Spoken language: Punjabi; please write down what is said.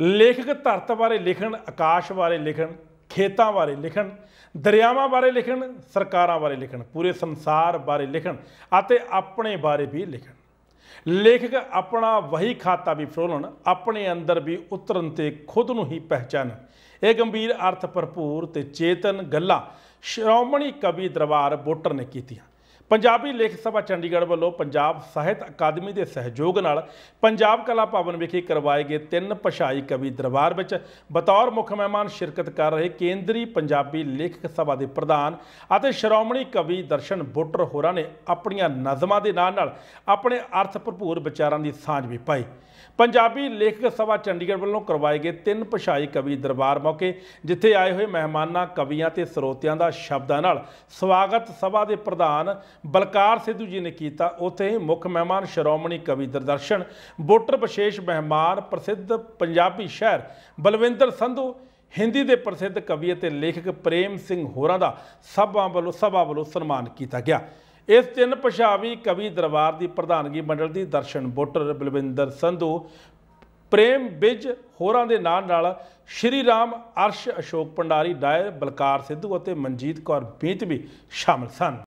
ਲੇਖਕ ਧਰਤ ਬਾਰੇ ਲਿਖਣ ਆਕਾਸ਼ ਬਾਰੇ ਲਿਖਣ ਖੇਤਾਂ ਬਾਰੇ ਲਿਖਣ ਦਰਿਆਵਾਂ ਬਾਰੇ ਲਿਖਣ ਸਰਕਾਰਾਂ ਬਾਰੇ ਲਿਖਣ ਪੂਰੇ ਸੰਸਾਰ ਬਾਰੇ ਲਿਖਣ ਅਤੇ ਆਪਣੇ ਬਾਰੇ ਵੀ ਲਿਖਣ ਲੇਖਕ ਆਪਣਾ ਵਹੀ ਖਾਤਾ ਵੀ ਫਰੋਲਣ ਆਪਣੇ ਅੰਦਰ ਵੀ ਉਤਰਨ ਤੇ ਖੁਦ ਨੂੰ ਹੀ ਪਹਿਚਾਨ ਇਹ ਗੰਭੀਰ ਅਰਥ ਭਰਪੂਰ ਤੇ ਚੇਤਨ ਗੱਲਾਂ ਸ਼੍ਰੋਮਣੀ ਕਵੀ ਦਰਬਾਰ ਬੋਟਰ ਨੇ ਕੀਤੀਆਂ ਪੰਜਾਬੀ ਲੇਖ ਸਭਾ ਚੰਡੀਗੜ੍ਹ ਵੱਲੋਂ ਪੰਜਾਬ ਸਾਹਿਤ ਅਕਾਦਮੀ ਦੇ ਸਹਿਯੋਗ ਨਾਲ ਪੰਜਾਬ ਕਲਾ ਭਵਨ ਵਿਖੇ ਕਰਵਾਏ ਗਏ ਤਿੰਨ ਪਛਾਈ ਕਵੀ ਦਰਬਾਰ ਵਿੱਚ ਬਤੌਰ ਮੁੱਖ ਮਹਿਮਾਨ ਸ਼ਿਰਕਤ ਕਰ ਰਹੇ ਕੇਂਦਰੀ ਪੰਜਾਬੀ ਲੇਖਕ ਸਭਾ ਦੇ ਪ੍ਰਧਾਨ ਅਤੇ ਸ਼੍ਰੋਮਣੀ ਕਵੀ ਦਰਸ਼ਨ ਬੁੱਟਰ ਹੋਰਾਂ ਨੇ ਆਪਣੀਆਂ ਨਜ਼ਮਾਂ ਦੇ ਨਾਲ ਨਾਲ ਆਪਣੇ ਅਰਥ ਭਰਪੂਰ ਵਿਚਾਰਾਂ ਦੀ ਸਾਂਝ ਵੀ ਪਾਈ ਪੰਜਾਬੀ ਲੇਖਕ ਸਭਾ ਚੰਡੀਗੜ੍ਹ ਵੱਲੋਂ ਕਰਵਾਏ ਗਏ ਤਿੰਨ ਪਛਾਈ ਕਵੀ ਦਰਬਾਰ ਮੌਕੇ ਜਿੱਥੇ ਆਏ ਹੋਏ ਮਹਿਮਾਨਾਂ ਕਵੀਆਂ ਤੇ ਸਰੋਤਿਆਂ ਦਾ ਸ਼ਬਦਾਂ ਨਾਲ ਸਵਾਗਤ ਸਭਾ ਦੇ ਪ੍ਰਧਾਨ ਬਲਕਾਰ ਸਿੱਧੂ ਜੀ ਨੇ ਕੀਤਾ ਉਥੇ ਮੁੱਖ ਮਹਿਮਾਨ ਸ਼ਰੋਮਣੀ ਕਵੀ ਦਰਦਰਸ਼ਨ ਵੋਟਰ ਵਿਸ਼ੇਸ਼ ਮਹਿਮਾਨ ਪ੍ਰਸਿੱਧ ਪੰਜਾਬੀ ਸ਼ਹਿਰ ਬਲਵਿੰਦਰ ਸੰਧੂ ਹਿੰਦੀ ਦੇ ਪ੍ਰਸਿੱਧ ਕਵੀ ਅਤੇ ਲੇਖਕ ਪ੍ਰੇਮ ਸਿੰਘ ਹੋਰਾਂ ਦਾ ਸਭਾ ਵੱਲੋਂ ਸਭਾ ਵੱਲੋਂ ਸਨਮਾਨ ਕੀਤਾ ਗਿਆ ਇਸ ਤਿੰਨ ਪਸ਼ਾਵੀ ਕਵੀ ਦਰਬਾਰ ਦੀ ਪ੍ਰਧਾਨਗੀ ਮੰਡਲ ਦੀ ਦਰਸ਼ਨ ਵੋਟਰ ਬਲਵਿੰਦਰ ਸੰਧੂ ਪ੍ਰੇਮ ਵਿਜ ਹੋਰਾਂ ਦੇ ਨਾਲ ਨਾਲ ਸ਼੍ਰੀ ਰਾਮ ਅਰਸ਼ ਅਸ਼ੋਕ ਪੰਡਾਰੀ ਡਾਇਰ ਬਲਕਾਰ ਸਿੱਧੂ ਅਤੇ ਮਨਜੀਤ ਕੌਰ ਬੀਤ ਵੀ ਸ਼ਾਮਲ ਸਨ